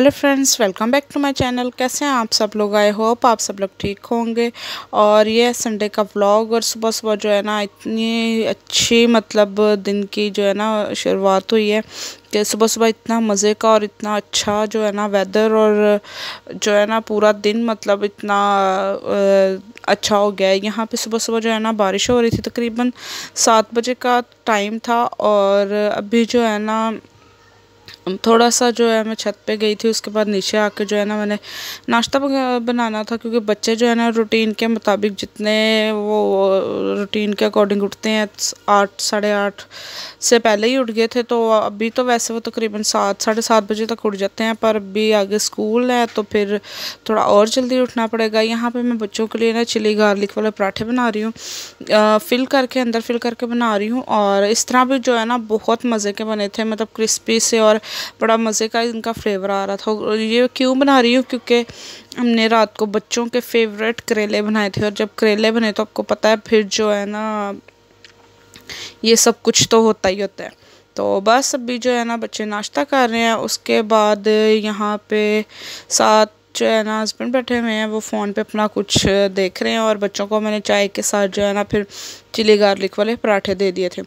hello friends welcome back to my channel कैसे हैं आप सब लोग आए होप आप सब लोग ठीक होंगे और ये संडे का व्लॉग और सुबह सुबह जो है ना इतनी अच्छी मतलब दिन की जो है ना शुरुआत हुई है कि सुबह सुबह इतना मज़े का और इतना अच्छा जो है ना वेदर और जो है ना पूरा दिन मतलब इतना अच्छा हो गया है यहाँ पर सुबह सुबह जो है ना बारिश हो रही थी तकरीबन सात बजे का टाइम था और अभी जो है ना थोड़ा सा जो है मैं छत पे गई थी उसके बाद नीचे आके जो है ना मैंने नाश्ता बनाना था क्योंकि बच्चे जो है ना रूटीन के मुताबिक जितने वो रूटीन के अकॉर्डिंग उठते हैं आठ साढ़े आठ से पहले ही उठ गए थे तो अभी तो वैसे वो तकरीबन सात साढ़े सात बजे तक उठ जाते हैं पर अभी आगे स्कूल है तो फिर थोड़ा और जल्दी उठना पड़ेगा यहाँ पर मैं बच्चों के लिए ना चिली गार्लिक वाले पराठे बना रही हूँ फिल करके अंदर फिल करके बना रही हूँ और इस तरह भी जो है ना बहुत मज़े के बने थे मतलब क्रिस्पी से और बड़ा मज़े का इनका फ्लेवर आ रहा था और ये क्यों बना रही हूँ क्योंकि हमने रात को बच्चों के फेवरेट करेले बनाए थे और जब करेले बने तो आपको पता है फिर जो है ना ये सब कुछ तो होता ही होता है तो बस अभी जो है ना बच्चे नाश्ता कर रहे हैं उसके बाद यहाँ पे सात जो है ना हस्बैंड बैठे हुए हैं वो फ़ोन पे अपना कुछ देख रहे हैं और बच्चों को मैंने चाय के साथ जो है ना फिर चिली गार्लिक वाले पराठे दे दिए थे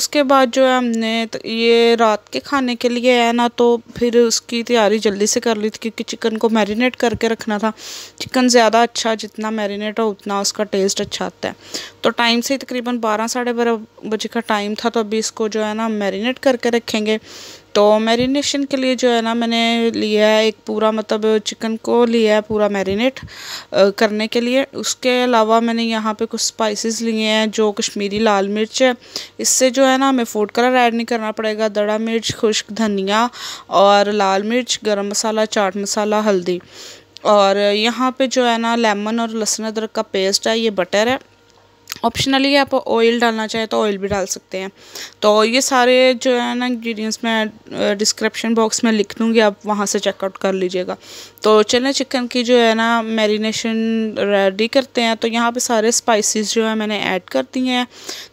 उसके बाद जो है हमने तो ये रात के खाने के लिए है ना तो फिर उसकी तैयारी जल्दी से कर ली थी क्योंकि चिकन को मैरिनेट करके रखना था चिकन ज़्यादा अच्छा जितना मैरिनेट हो उतना उसका टेस्ट अच्छा आता है तो टाइम से तकरीबन बारह साढ़े बारह बजे का टाइम था तो अभी इसको जो है ना मैरिनेट करके रखेंगे तो मैरिनेशन के लिए जो है ना मैंने लिया है एक पूरा मतलब चिकन को लिया है पूरा मैरिनेट करने के लिए उसके अलावा मैंने यहाँ पे कुछ स्पाइसेस लिए हैं जो कश्मीरी लाल मिर्च है इससे जो है ना हमें फूड कलर ऐड नहीं करना पड़ेगा दड़ा मिर्च खुश्क धनिया और लाल मिर्च गर्म मसाला चाट मसाला हल्दी और यहाँ पर जो है ना लेमन और लहसुन अदरक का पेस्ट है ये बटर है ऑप्शनली आप ऑयल डालना चाहें तो ऑयल भी डाल सकते हैं तो ये सारे जो है ना इंग्रेडिएंट्स मैं डिस्क्रिप्शन बॉक्स में लिख दूँगी आप वहाँ से चेकआउट कर लीजिएगा तो चलें चिकन की जो है ना मैरिनेशन रेडी करते हैं तो यहाँ पे सारे स्पाइसेस जो है मैंने ऐड कर दिए हैं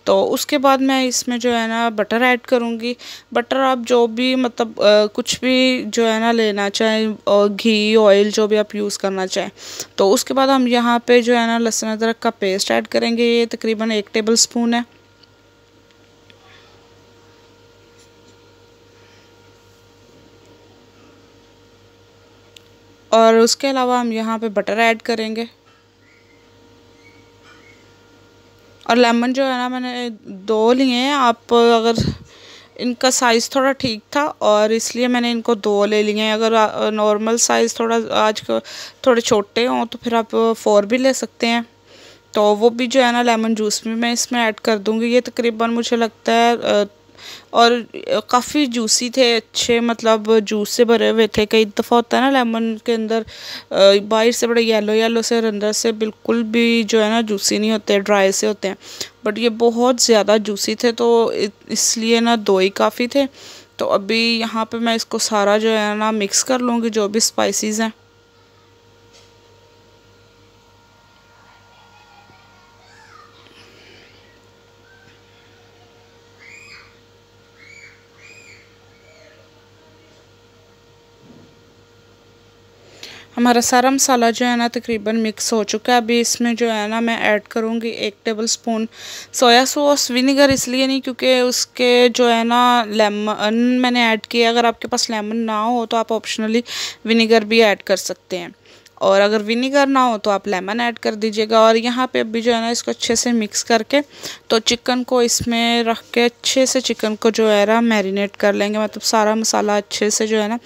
तो उसके बाद मैं इसमें जो है ना बटर ऐड करूँगी बटर आप जो भी मतलब कुछ भी जो है ना लेना चाहें घी ऑयल जो भी आप यूज़ करना चाहें तो उसके बाद हम यहाँ पर जो है ना लहसुन अदरक का पेस्ट ऐड करेंगे तकरीबन एक टेबल स्पून है और उसके अलावा हम यहाँ पे बटर ऐड करेंगे और लेमन जो है ना मैंने दो लिए हैं आप अगर इनका साइज़ थोड़ा ठीक था और इसलिए मैंने इनको दो ले लिए हैं अगर नॉर्मल साइज़ थोड़ा आज थोड़े छोटे हों तो फिर आप फ़ोर भी ले सकते हैं तो वो भी जो है ना लेमन जूस में मैं इसमें ऐड कर दूँगी ये तकरीबन मुझे लगता है और काफ़ी जूसी थे अच्छे मतलब जूस से भरे हुए थे कई दफ़ा होता है ना लेमन के अंदर बाहर से बड़े येलो येलो से और अंदर से बिल्कुल भी जो है ना जूसी नहीं होते ड्राई से होते हैं बट ये बहुत ज़्यादा जूसी थे तो इसलिए ना दो ही काफ़ी थे तो अभी यहाँ पे मैं इसको सारा जो है ना मिक्स कर लूँगी जो भी स्पाइसेस हैं हमारा सारा मसाला जो है ना तकरीबन मिक्स हो चुका है अभी इसमें जो है ना मैं ऐड करूँगी एक tablespoon soya sauce vinegar इसलिए नहीं क्योंकि उसके जो है ना लेमन मैंने ऐड किया अगर आपके पास लेमन ना हो तो आप ऑप्शनली विनीगर भी ऐड कर सकते हैं और अगर विनीगर ना हो तो आप लेमन ऐड कर दीजिएगा और यहाँ पे अभी जो है ना इसको अच्छे से मिक्स करके तो चिकन को इसमें रख के अच्छे से चिकन को जो है ना मैरिनेट कर लेंगे मतलब सारा मसाला अच्छे से जो है ना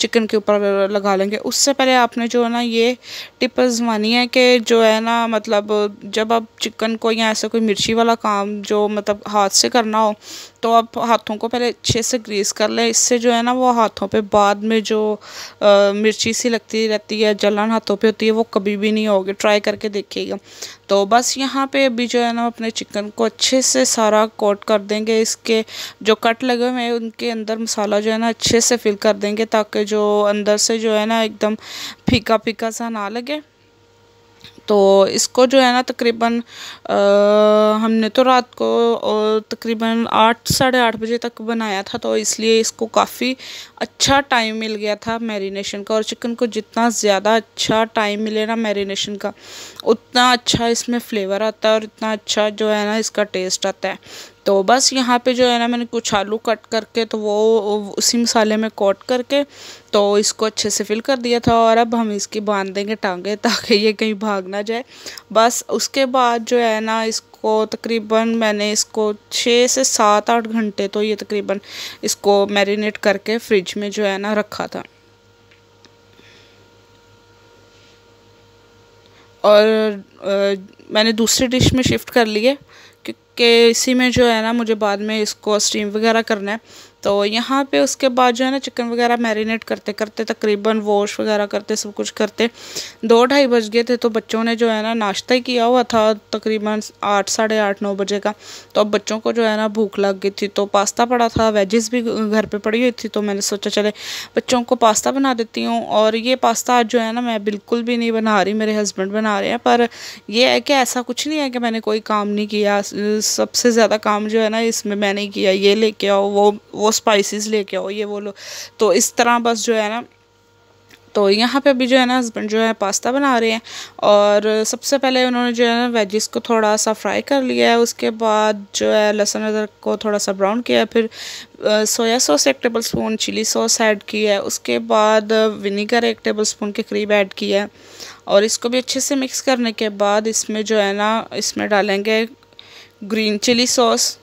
चिकन के ऊपर लगा लेंगे उससे पहले आपने जो है ना ये टिप्स मानी है कि जो है ना मतलब जब आप चिकन को या ऐसा कोई मिर्ची वाला काम जो मतलब हाथ से करना हो तो आप हाथों को पहले अच्छे से ग्रीस कर लें इससे जो है ना वो हाथों पे बाद में जो आ, मिर्ची सी लगती रहती है जलन हाथों पे होती है वो कभी भी नहीं होगी ट्राई करके देखिएगा तो बस यहाँ पे अभी जो है ना अपने चिकन को अच्छे से सारा कोट कर देंगे इसके जो कट लगे हुए हैं उनके अंदर मसाला जो है ना अच्छे से फिल कर देंगे ताकि जो अंदर से जो है ना एकदम फीका फीका सा ना लगे तो इसको जो है ना तकरीबन हमने तो रात को तकरीबन आठ साढ़े आठ बजे तक बनाया था तो इसलिए इसको काफ़ी अच्छा टाइम मिल गया था मैरिनेशन का और चिकन को जितना ज़्यादा अच्छा टाइम मिले ना मैरिनेशन का उतना अच्छा इसमें फ्लेवर आता है और इतना अच्छा जो है ना इसका टेस्ट आता है तो बस यहाँ पे जो है ना मैंने कुछ आलू कट करके तो वो उसी मसाले में कोट करके तो इसको अच्छे से फिल कर दिया था और अब हम इसकी बांध देंगे टांगे ताकि ये कहीं भाग ना जाए बस उसके बाद जो है ना इसको तकरीबन मैंने इसको छः से सात आठ घंटे तो ये तकरीबन इसको मैरिनेट करके फ्रिज में जो है ना रखा था और आ, मैंने दूसरी डिश में शिफ्ट कर लिए कि इसी में जो है ना मुझे बाद में इसको स्टीम वगैरह करना है तो यहाँ पे उसके बाद जो है ना चिकन वगैरह मैरिनेट करते करते तकरीबन वॉश वगैरह करते सब कुछ करते दो ढाई बज गए थे तो बच्चों ने जो है ना नाश्ता ही किया हुआ था तकरीबन आठ साढ़े आठ नौ बजे का तो अब बच्चों को जो है ना भूख लग गई थी तो पास्ता पड़ा था वेजेस भी घर पे पड़ी हुई थी तो मैंने सोचा चले बच्चों को पास्ता बना देती हूँ और ये पास्ता आज जो है ना मैं बिल्कुल भी नहीं बना रही मेरे हस्बैंड बना रहे हैं पर यह है कि ऐसा कुछ नहीं है कि मैंने कोई काम नहीं किया सबसे ज़्यादा काम जो है ना इसमें मैंने किया ये लेके आओ वो वो वो स्पाइसेस लेके आओ ये बोलो तो इस तरह बस जो है ना तो यहाँ पे अभी जो है ना हस्बैंड जो है पास्ता बना रहे हैं और सबसे पहले उन्होंने जो है ना वेजिस को थोड़ा सा फ्राई कर लिया है उसके बाद जो है लहसुन अदरक को थोड़ा सा ब्राउन किया है फिर सोया सॉस एक tablespoon chilli sauce add की है उसके बाद विनीगर एक टेबल स्पून के करीब ऐड किया है और इसको भी अच्छे से मिक्स करने के बाद इसमें जो है ना इसमें डालेंगे ग्रीन चिली सॉस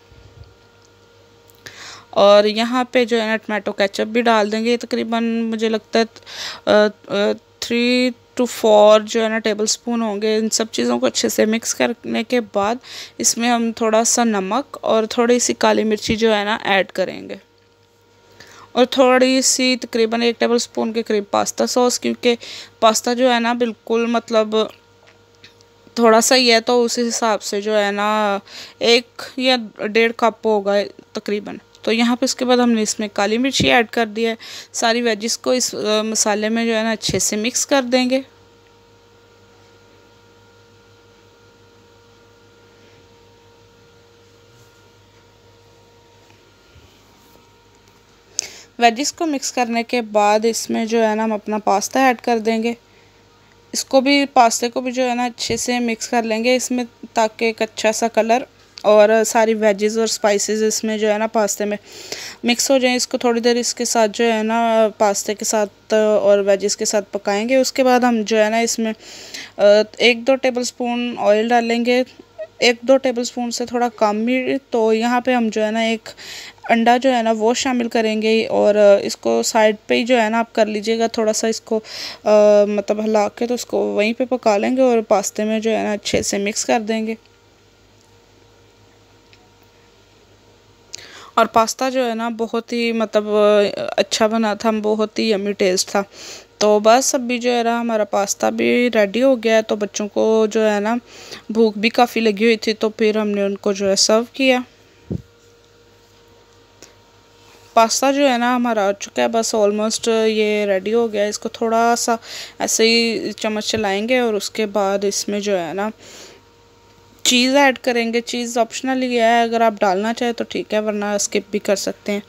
और यहाँ पे जो है ना टमाटो केचप भी डाल देंगे तकरीबन मुझे लगता है थ्री टू फोर जो है ना टेबल स्पून होंगे इन सब चीज़ों को अच्छे से मिक्स करने के बाद इसमें हम थोड़ा सा नमक और थोड़ी सी काली मिर्ची जो है ना ऐड करेंगे और थोड़ी सी तकरीबन एक टेबल स्पून के करीब पास्ता सॉस क्योंकि पास्ता जो है ना बिल्कुल मतलब थोड़ा सा ही है तो उस हिसाब से जो है ना एक या डेढ़ कप होगा तकरीबन तो यहाँ पे उसके बाद हमने इसमें काली मिर्ची ऐड कर दिया है सारी वेजिस को इस मसाले में जो है ना अच्छे से मिक्स कर देंगे वेजिस को मिक्स करने के बाद इसमें जो है ना हम अपना पास्ता ऐड कर देंगे इसको भी पास्ते को भी जो है ना अच्छे से मिक्स कर लेंगे इसमें ताकि एक अच्छा सा कलर और सारी वेजेस और स्पाइसेस इसमें जो है ना पास्ते में मिक्स हो जाए इसको थोड़ी देर इसके साथ जो है ना पास्ते के साथ और वेजेस के साथ पकाएंगे उसके बाद हम जो है ना इसमें एक दो टेबल स्पून ऑयल डालेंगे एक दो टेबल स्पून से थोड़ा कम ही तो यहाँ पे हम जो है ना एक अंडा जो है ना वो शामिल करेंगे और इसको साइड पे ही जो है ना आप कर लीजिएगा थोड़ा सा इसको आ, मतलब हिला के तो उसको वहीं पे पका लेंगे और पास्ते में जो है ना अच्छे से मिक्स कर देंगे और पास्ता जो है ना बहुत ही मतलब अच्छा बना था बहुत ही यमी टेस्ट था तो बस अभी जो है ना हमारा पास्ता भी रेडी हो गया है तो बच्चों को जो है ना भूख भी काफ़ी लगी हुई थी तो फिर हमने उनको जो है सर्व किया पास्ता जो है ना हमारा आ चुका है बस ऑलमोस्ट ये रेडी हो गया है इसको थोड़ा सा ऐसे ही चम्मच चलाएंगे और उसके बाद इसमें जो है ना चीज़ ऐड करेंगे चीज़ ऑप्शनली है अगर आप डालना चाहें तो ठीक है वरना स्किप भी कर सकते हैं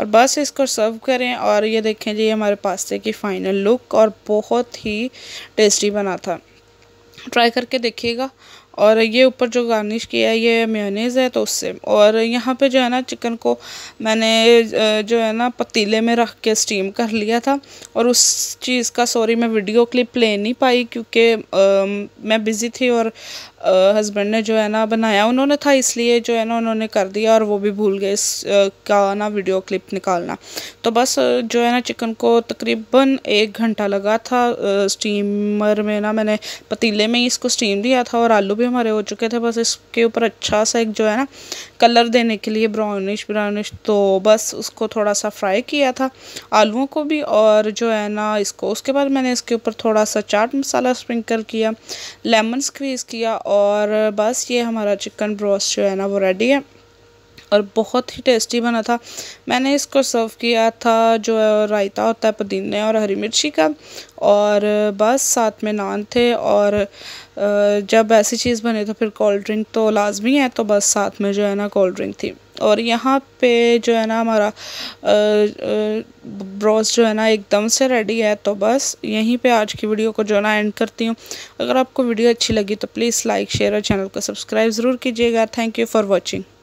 और बस इसको सर्व करें और ये देखें जी हमारे पास्ते की फ़ाइनल लुक और बहुत ही टेस्टी बना था ट्राई करके देखिएगा और ये ऊपर जो गार्निश किया है ये मेयोनीज़ है तो उससे और यहाँ पे जो है ना चिकन को मैंने जो है ना पतीले में रख के स्टीम कर लिया था और उस चीज़ का सॉरी मैं वीडियो क्लिप ले नहीं पाई क्योंकि मैं बिज़ी थी और हस्बैंड ने जो है ना बनाया उन्होंने था इसलिए जो है ना उन्होंने कर दिया और वो भी भूल गए इस का ना वीडियो क्लिप निकालना तो बस जो है ना चिकन को तकरीबन एक घंटा लगा था स्टीमर में ना मैंने पतीले में ही इसको स्टीम दिया था और आलू भी हमारे हो चुके थे बस इसके ऊपर अच्छा सा एक जो है ना कलर देने के लिए ब्राउनिश ब्राउनिश तो बस उसको थोड़ा सा फ्राई किया था आलुओं को भी और जो है ना इसको उसके बाद मैंने इसके ऊपर थोड़ा सा चाट मसाला स्प्रिंकल किया लेमन स्क्वीज़ किया और बस ये हमारा चिकन ब्रोस्ट जो है ना वो रेडी है और बहुत ही टेस्टी बना था मैंने इसको सर्व किया था जो रायता होता है पुदीने और हरी मिर्ची का और बस साथ में नान थे और जब ऐसी चीज़ बने तो फिर कोल्ड ड्रिंक तो लाजमी है तो बस साथ में जो है ना कोल्ड ड्रिंक थी और यहाँ पे जो है ना हमारा ब्रॉस जो है ना एकदम से रेडी है तो बस यहीं पे आज की वीडियो को जो है ना एंड करती हूँ अगर आपको वीडियो अच्छी लगी तो प्लीज़ लाइक शेयर और चैनल को सब्सक्राइब ज़रूर कीजिएगा थैंक यू फॉर वॉचिंग